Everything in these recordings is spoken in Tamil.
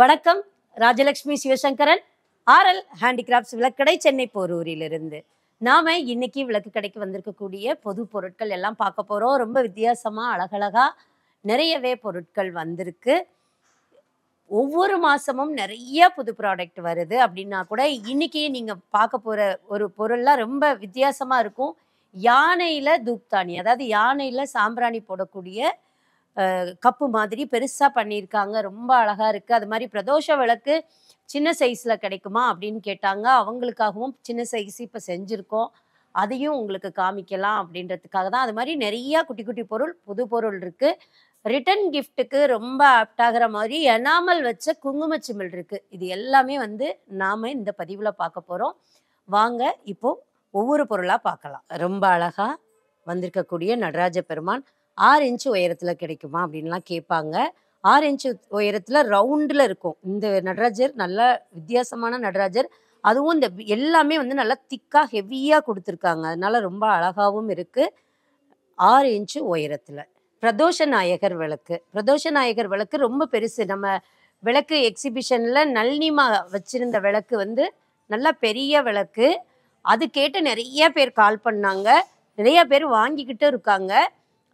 வணக்கம் ராஜலட்சுமி சிவசங்கரன் ஆர்எல் ஹேண்டிகிராஃப்ட்ஸ் விளக்கடை சென்னை போரூரிலிருந்து நாம் இன்னைக்கு விளக்கு கடைக்கு வந்திருக்கக்கூடிய பொது பொருட்கள் எல்லாம் பார்க்க போகிறோம் ரொம்ப வித்தியாசமாக அழகழகாக நிறையவே பொருட்கள் வந்திருக்கு ஒவ்வொரு மாதமும் நிறைய புது ப்ராடக்ட் வருது அப்படின்னா கூட இன்னைக்கு நீங்கள் பார்க்க போகிற ஒரு பொருள்லாம் ரொம்ப வித்தியாசமாக இருக்கும் யானையில் தூப்தானி அதாவது யானையில் சாம்பிராணி போடக்கூடிய கப்பு மாதிரி பெருசாக பண்ணியிருக்காங்க ரொம்ப அழகாக இருக்குது அது மாதிரி பிரதோஷ விளக்கு சின்ன சைஸில் கிடைக்குமா அப்படின்னு கேட்டாங்க அவங்களுக்காகவும் சின்ன சைஸ் இப்போ செஞ்சுருக்கோம் அதையும் உங்களுக்கு காமிக்கலாம் அப்படின்றதுக்காக தான் அது மாதிரி நிறையா குட்டி குட்டி பொருள் புது பொருள் இருக்குது ரிட்டன் கிஃப்ட்டுக்கு ரொம்ப ஆப்டாகிற மாதிரி எனாமல் வச்ச குங்குமச்சிமிழ் இருக்குது இது எல்லாமே வந்து நாம் இந்த பதிவில் பார்க்க போகிறோம் வாங்க இப்போ ஒவ்வொரு பொருளாக பார்க்கலாம் ரொம்ப அழகாக வந்திருக்கக்கூடிய நடராஜ பெருமான் ஆறு இன்ச்சு உயரத்தில் கிடைக்குமா அப்படின்லாம் கேட்பாங்க ஆறு இன்ச்சு உயரத்தில் ரவுண்டில் இருக்கும் இந்த நடராஜர் நல்லா வித்தியாசமான நடராஜர் அதுவும் இந்த எல்லாமே வந்து நல்லா திக்காக ஹெவியாக கொடுத்துருக்காங்க அதனால ரொம்ப அழகாகவும் இருக்குது ஆறு இன்ச்சு உயரத்தில் பிரதோஷ நாயகர் விளக்கு பிரதோஷ நாயகர் விளக்கு ரொம்ப பெருசு நம்ம விளக்கு எக்ஸிபிஷனில் நளினிமா வச்சுருந்த விளக்கு வந்து நல்லா பெரிய விளக்கு அது கேட்டு நிறைய பேர் கால் பண்ணாங்க நிறைய பேர் வாங்கிக்கிட்டு இருக்காங்க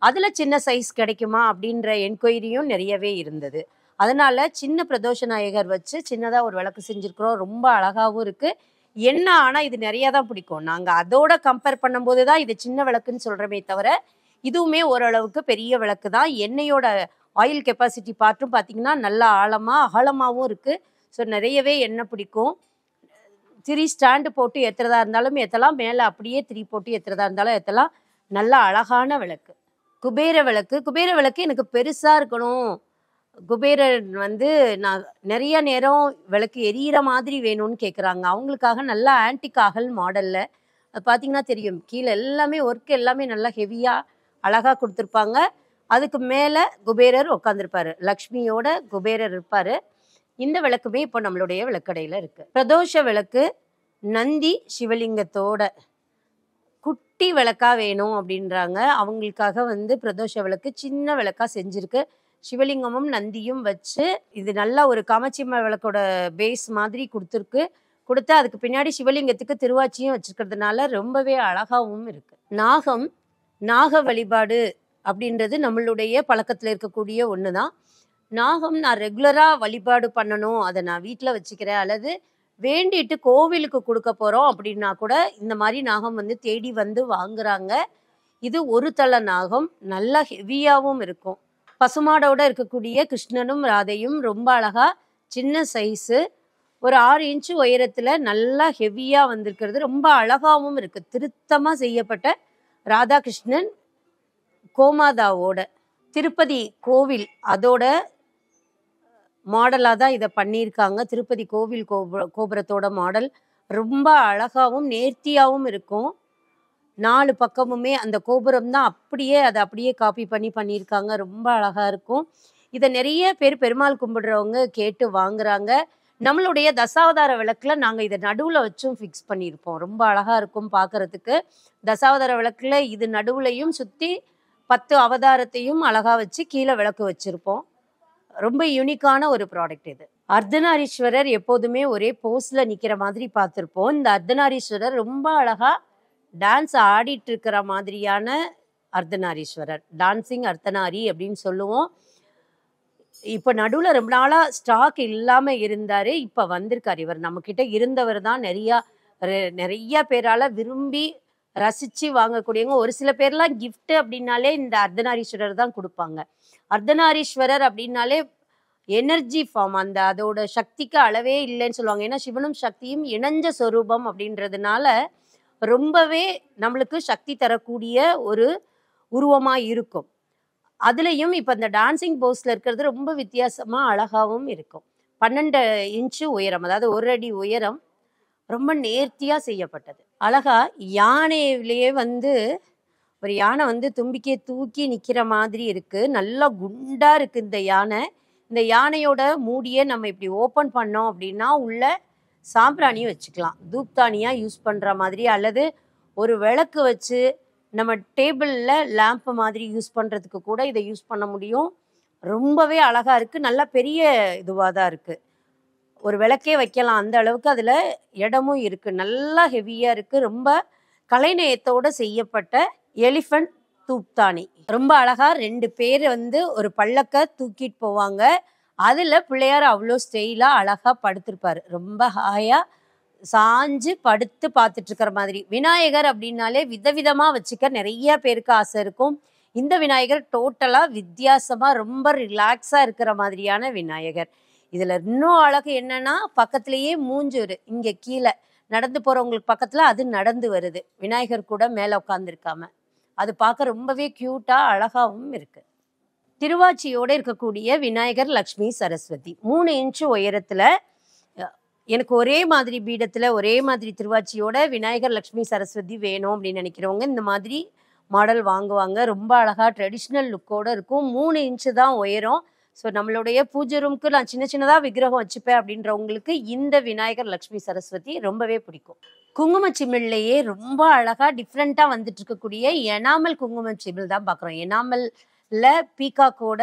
அதில் சின்ன சைஸ் கிடைக்குமா அப்படின்ற என்கொயரியும் நிறையவே இருந்தது அதனால் சின்ன பிரதோஷ நாயகர் வச்சு சின்னதாக ஒரு விளக்கு செஞ்சுருக்குறோம் ரொம்ப அழகாகவும் இருக்குது என்ன ஆனால் இது நிறையா தான் பிடிக்கும் நாங்கள் அதோட கம்பேர் பண்ணும்போது தான் இது சின்ன விளக்குன்னு சொல்கிறோமே தவிர இதுவுமே ஓரளவுக்கு பெரிய விளக்கு தான் எண்ணெயோட ஆயில் கெப்பாசிட்டி பார்த்தும் பார்த்திங்கன்னா நல்லா ஆழமாக அகலமாகவும் இருக்குது ஸோ நிறையவே எண்ணெய் பிடிக்கும் த்ரீ ஸ்டாண்டு போட்டு ஏற்றுறதா இருந்தாலும் ஏற்றலாம் மேலே அப்படியே த்ரீ போட்டு ஏற்றுறதா இருந்தாலும் ஏற்றலாம் நல்ல அழகான விளக்கு குபேர விளக்கு குபேர விளக்கு எனக்கு பெருசாக இருக்கணும் குபேரர் வந்து நான் நிறைய நேரம் விளக்கு எரியிற மாதிரி வேணும்னு கேட்குறாங்க அவங்களுக்காக நல்லா ஆன்டிக் ஆகல் மாடலில் அது பார்த்தீங்கன்னா தெரியும் கீழே எல்லாமே ஒர்க் எல்லாமே நல்லா ஹெவியாக அழகாக கொடுத்துருப்பாங்க அதுக்கு மேலே குபேரர் உட்காந்துருப்பார் லக்ஷ்மியோட குபேரர் இருப்பார் இந்த விளக்குமே இப்போ நம்மளுடைய விளக்கடையில் இருக்குது பிரதோஷ விளக்கு நந்தி சிவலிங்கத்தோட குட்டி விளக்கா வேணும் அப்படின்றாங்க அவங்களுக்காக வந்து பிரதோஷ விளக்கு சின்ன விளக்கா செஞ்சுருக்கு சிவலிங்கமும் நந்தியும் வச்சு இது நல்லா ஒரு காமச்சிம்ம விளக்கோட பேஸ் மாதிரி கொடுத்துருக்கு கொடுத்து அதுக்கு பின்னாடி சிவலிங்கத்துக்கு திருவாச்சியும் வச்சுருக்கிறதுனால ரொம்பவே அழகாகவும் இருக்கு நாகம் நாக வழிபாடு அப்படின்றது நம்மளுடைய பழக்கத்தில் இருக்கக்கூடிய ஒன்று தான் நாகம் நான் ரெகுலராக வழிபாடு பண்ணணும் அதை நான் வீட்டில் வச்சுக்கிறேன் அல்லது வேண்டிட்டு கோவிலுக்கு கொடுக்க போகிறோம் அப்படின்னா கூட இந்த மாதிரி நாகம் வந்து தேடி வந்து வாங்குறாங்க இது ஒரு தள நாகம் நல்லா ஹெவியாகவும் இருக்கும் பசுமாடோட இருக்கக்கூடிய கிருஷ்ணனும் ராதையும் ரொம்ப அழகாக சின்ன சைஸு ஒரு ஆறு இன்ச்சு உயரத்தில் நல்லா ஹெவியாக வந்திருக்கிறது ரொம்ப அழகாகவும் இருக்குது திருத்தமாக செய்யப்பட்ட ராதாகிருஷ்ணன் கோமாதாவோட திருப்பதி கோவில் அதோட மாடலாக தான் இதை பண்ணியிருக்காங்க திருப்பதி கோவில் கோபுர கோபுரத்தோட மாடல் ரொம்ப அழகாகவும் நேர்த்தியாகவும் இருக்கும் நாலு பக்கமுமே அந்த கோபுரம் தான் அப்படியே அதை அப்படியே காப்பி பண்ணி பண்ணியிருக்காங்க ரொம்ப அழகாக இருக்கும் இதை நிறைய பேர் பெருமாள் கும்பிடுறவங்க கேட்டு வாங்குறாங்க நம்மளுடைய தசாவதார விளக்கில் நாங்கள் இதை நடுவில் வச்சும் ஃபிக்ஸ் பண்ணியிருப்போம் ரொம்ப அழகாக இருக்கும் பார்க்குறதுக்கு தசாவதார விளக்கில் இது நடுவுலையும் சுற்றி பத்து அவதாரத்தையும் அழகாக வச்சு கீழே விளக்கு வச்சுருப்போம் ரொம்ப யூனிக்கான ஒரு ப்ராடக்ட் இது அர்த்தநாரீஸ்வரர் எப்போதுமே ஒரே போஸ்ட்ல நிற்கிற மாதிரி பார்த்துருப்போம் இந்த அர்த்தநாரீஸ்வரர் ரொம்ப அழகாக டான்ஸ் ஆடிட்டு இருக்கிற மாதிரியான அர்த்தநாரீஸ்வரர் டான்சிங் அர்த்தநாரி அப்படின்னு சொல்லுவோம் இப்போ நடுவில் ரொம்ப நாளாக ஸ்டாக் இல்லாமல் இருந்தார் இப்போ வந்திருக்கார் இவர் நம்மக்கிட்ட இருந்தவர் தான் நிறையா நிறைய பேரால் விரும்பி ரசித்து வாங்கக்கூடியவங்க ஒரு சில பேர்லாம் கிஃப்ட் அப்படின்னாலே இந்த அர்த்தநாரீஸ்வரர் தான் கொடுப்பாங்க அர்த்தநாரீஸ்வரர் அப்படின்னாலே எனர்ஜி ஃபார்ம் அந்த அதோட சக்திக்கு அளவே இல்லைன்னு சொல்லுவாங்க ஏன்னா சிவனும் சக்தியும் இணைஞ்ச சொரூபம் அப்படின்றதுனால ரொம்பவே நம்மளுக்கு சக்தி தரக்கூடிய ஒரு உருவமாக இருக்கும் அதுலேயும் இப்போ அந்த டான்சிங் போஸ்டில் இருக்கிறது ரொம்ப வித்தியாசமாக அழகாகவும் இருக்கும் பன்னெண்டு இன்ச்சு உயரம் அதாவது ஒரு அடி உயரம் ரொம்ப நேர்த்தியாக செய்யப்பட்டது அழகாக யானையிலேயே வந்து ஒரு யானை வந்து தும்பிக்கையை தூக்கி நிற்கிற மாதிரி இருக்குது நல்லா குண்டாக இருக்குது இந்த யானை இந்த யானையோட மூடியே நம்ம இப்படி ஓப்பன் பண்ணோம் அப்படின்னா உள்ள சாம்பிராணியும் வச்சுக்கலாம் தூப்தானியாக யூஸ் பண்ணுற மாதிரி அல்லது ஒரு விளக்கு வச்சு நம்ம டேபிளில் லேம்ப் மாதிரி யூஸ் பண்ணுறதுக்கு கூட இதை யூஸ் பண்ண முடியும் ரொம்பவே அழகாக இருக்குது நல்லா பெரிய இதுவாக தான் இருக்குது ஒரு விளக்கே வைக்கலாம் அந்த அளவுக்கு அதில் இடமும் இருக்குது நல்லா ஹெவியாக இருக்குது ரொம்ப கலைநயத்தோடு செய்யப்பட்ட எலிஃபண்ட் தூப்தானி ரொம்ப அழகா ரெண்டு பேர் வந்து ஒரு பல்லக்க தூக்கிட்டு போவாங்க அதில் பிள்ளையார் அவ்வளோ ஸ்டெயிலாக அழகாக படுத்திருப்பாரு ரொம்ப ஹாயாக சாஞ்சு படுத்து பார்த்துட்டு இருக்கிற மாதிரி விநாயகர் அப்படின்னாலே விதவிதமா வச்சுக்க நிறைய பேருக்கு ஆசை இருக்கும் இந்த விநாயகர் டோட்டலாக வித்தியாசமாக ரொம்ப ரிலாக்ஸாக இருக்கிற மாதிரியான விநாயகர் இதில் இன்னும் அழகு என்னன்னா பக்கத்துலேயே மூஞ்சூர் இங்கே கீழே நடந்து போகிறவங்களுக்கு பக்கத்தில் அது நடந்து வருது விநாயகர் கூட மேலே உட்காந்துருக்காம அது பார்க்க ரொம்பவே க்யூட்டாக அழகாகவும் இருக்குது திருவாச்சியோட இருக்கக்கூடிய விநாயகர் லக்ஷ்மி சரஸ்வதி மூணு இன்ச்சு உயரத்தில் எனக்கு ஒரே மாதிரி பீடத்தில் ஒரே மாதிரி திருவாச்சியோட விநாயகர் லக்ஷ்மி சரஸ்வதி வேணும் அப்படின்னு நினைக்கிறவங்க இந்த மாதிரி மாடல் வாங்குவாங்க ரொம்ப அழகாக ட்ரெடிஷ்னல் லுக்கோடு இருக்கும் மூணு இன்ச்சு தான் உயரம் ஸோ நம்மளுடைய பூஜை ரூம்க்கு நான் சின்ன சின்னதாக விக்கிரகம் வச்சுப்பேன் அப்படின்றவங்களுக்கு இந்த விநாயகர் லக்ஷ்மி சரஸ்வதி ரொம்பவே பிடிக்கும் குங்கும சிமிழ்லையே ரொம்ப அழகாக டிஃப்ரெண்ட்டாக வந்துட்டு இருக்கக்கூடிய எனாமல் குங்கும சிமிழ் தான் பார்க்குறோம் எனாமலில் பீகாக்கோட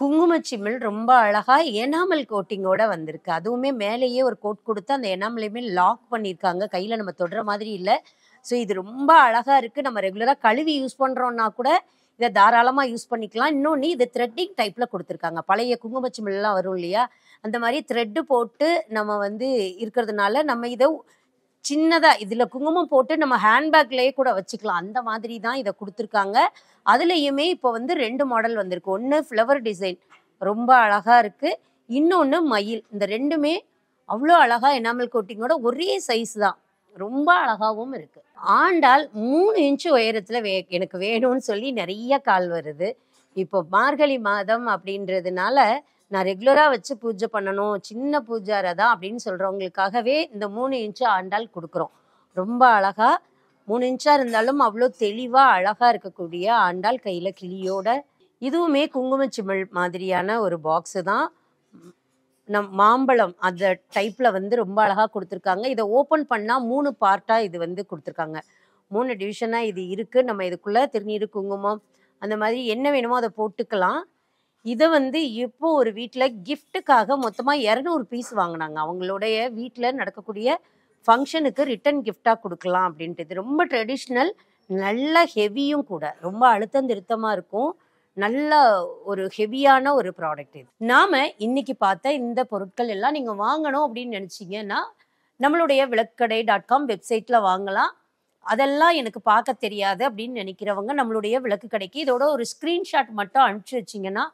குங்கும சிமிழ் ரொம்ப அழகாக எனாமல் கோட்டிங்கோட வந்திருக்கு அதுவுமே மேலேயே ஒரு கோட் கொடுத்து அந்த எனாமலையுமே லாக் பண்ணியிருக்காங்க கையில் நம்ம தொடுற மாதிரி இல்லை ஸோ இது ரொம்ப அழகாக இருக்குது நம்ம ரெகுலராக கழுவி யூஸ் பண்ணுறோன்னா கூட இதை தாராளமாக யூஸ் பண்ணிக்கலாம் இன்னொன்று இது த்ரெட்டிங் டைப்பில் கொடுத்துருக்காங்க பழைய குங்குமச்சிமிழெலாம் வரும் இல்லையா அந்த மாதிரி த்ரெட்டு போட்டு நம்ம வந்து இருக்கிறதுனால நம்ம இதை சின்னதாக இதில் குங்குமம் போட்டு நம்ம ஹேண்ட்பேக்லேயே கூட வச்சுக்கலாம் அந்த மாதிரி தான் இதை கொடுத்துருக்காங்க அதுலேயுமே இப்போ வந்து ரெண்டு மாடல் வந்திருக்கு ஒன்று ஃப்ளவர் டிசைன் ரொம்ப அழகாக இருக்குது இன்னொன்று மயில் இந்த ரெண்டுமே அவ்வளோ அழகாக எனாமல் கோட்டிங்கோட ஒரே சைஸ் தான் ரொம்ப அழகாகவும் இருக்குது ஆண்டால் மூணு இன்ச்சு உயரத்தில் வே எனக்கு வேணும்னு சொல்லி நிறைய கால் வருது இப்போ மார்கழி மாதம் அப்படின்றதுனால நான் ரெகுலராக வச்சு பூஜை பண்ணணும் சின்ன பூஜாரை தான் அப்படின்னு சொல்கிறவங்களுக்காகவே இந்த மூணு இன்ச்சு ஆண்டால் கொடுக்குறோம் ரொம்ப அழகாக மூணு இன்ச்சாக இருந்தாலும் அவ்வளோ தெளிவாக அழகாக இருக்கக்கூடிய ஆண்டாள் கையில் கிளியோட இதுவுமே குங்குமச்சிமிழ் மாதிரியான ஒரு பாக்ஸு தான் நம் மாம்பழம் அந்த டைப்பில் வந்து ரொம்ப அழகாக கொடுத்துருக்காங்க இதை ஓப்பன் பண்ணால் மூணு பார்ட்டாக இது வந்து கொடுத்துருக்காங்க மூணு டிவிஷனாக இது இருக்குது நம்ம இதுக்குள்ளே திருநீர் குங்குமம் அந்த மாதிரி என்ன வேணுமோ அதை போட்டுக்கலாம் இதை வந்து இப்போ ஒரு வீட்டில் கிஃப்ட்டுக்காக மொத்தமாக இரநூறு பீஸ் வாங்கினாங்க அவங்களுடைய வீட்டில் நடக்கக்கூடிய ஃபங்க்ஷனுக்கு ரிட்டன் கிஃப்டாக கொடுக்கலாம் அப்படின்ட்டு இது ரொம்ப ட்ரெடிஷ்னல் நல்ல ஹெவியும் கூட ரொம்ப அழுத்தம் திருத்தமாக இருக்கும் நல்ல ஒரு ஹெவியான ஒரு ப்ராடக்ட் இது நாம் இன்னைக்கு பார்த்த இந்த பொருட்கள் எல்லாம் நீங்கள் வாங்கணும் அப்படின்னு நினச்சிங்கன்னா நம்மளுடைய விளக்கடை டாட் காம் வெப்சைட்டில் வாங்கலாம் அதெல்லாம் எனக்கு பார்க்க தெரியாது அப்படின்னு நினைக்கிறவங்க நம்மளுடைய விளக்கு கடைக்கு இதோட ஒரு ஸ்க்ரீன்ஷாட் மட்டும் அனுப்பிச்சு வச்சிங்கன்னா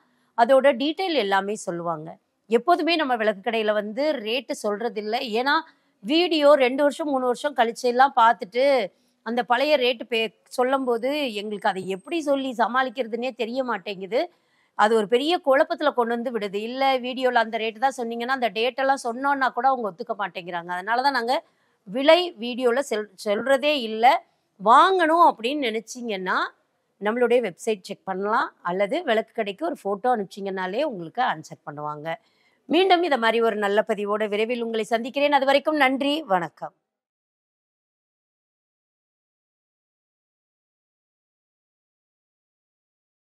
அதோட டீட்டெயில் எல்லாமே சொல்லுவாங்க எப்போதுமே நம்ம விளக்கு கடையில் வந்து ரேட்டு சொல்கிறதில்ல ஏன்னா வீடியோ ரெண்டு வருஷம் மூணு வருஷம் கழிச்செல்லாம் பார்த்துட்டு அந்த பழைய ரேட்டு பே சொல்லும்போது எங்களுக்கு அதை எப்படி சொல்லி சமாளிக்கிறதுனே தெரிய மாட்டேங்குது அது ஒரு பெரிய குழப்பத்தில் கொண்டு வந்து விடுது இல்லை வீடியோவில் அந்த ரேட்டு தான் சொன்னீங்கன்னா அந்த டேட்டெல்லாம் சொன்னோன்னா கூட அவங்க ஒத்துக்க மாட்டேங்கிறாங்க அதனால தான் நாங்கள் விலை வீடியோவில் செல் சொல்கிறதே இல்லை வாங்கணும் அப்படின்னு நினச்சிங்கன்னா நம்மளுடைய வெப்சைட் செக் பண்ணலாம் அல்லது விளக்கு கடைக்கு ஒரு ஃபோட்டோ அனுப்பிச்சிங்கனாலே உங்களுக்கு ஆன்சர் பண்ணுவாங்க மீண்டும் இதை மாதிரி ஒரு நல்ல பதிவோடு விரைவில் உங்களை சந்திக்கிறேன் அது வரைக்கும் நன்றி வணக்கம்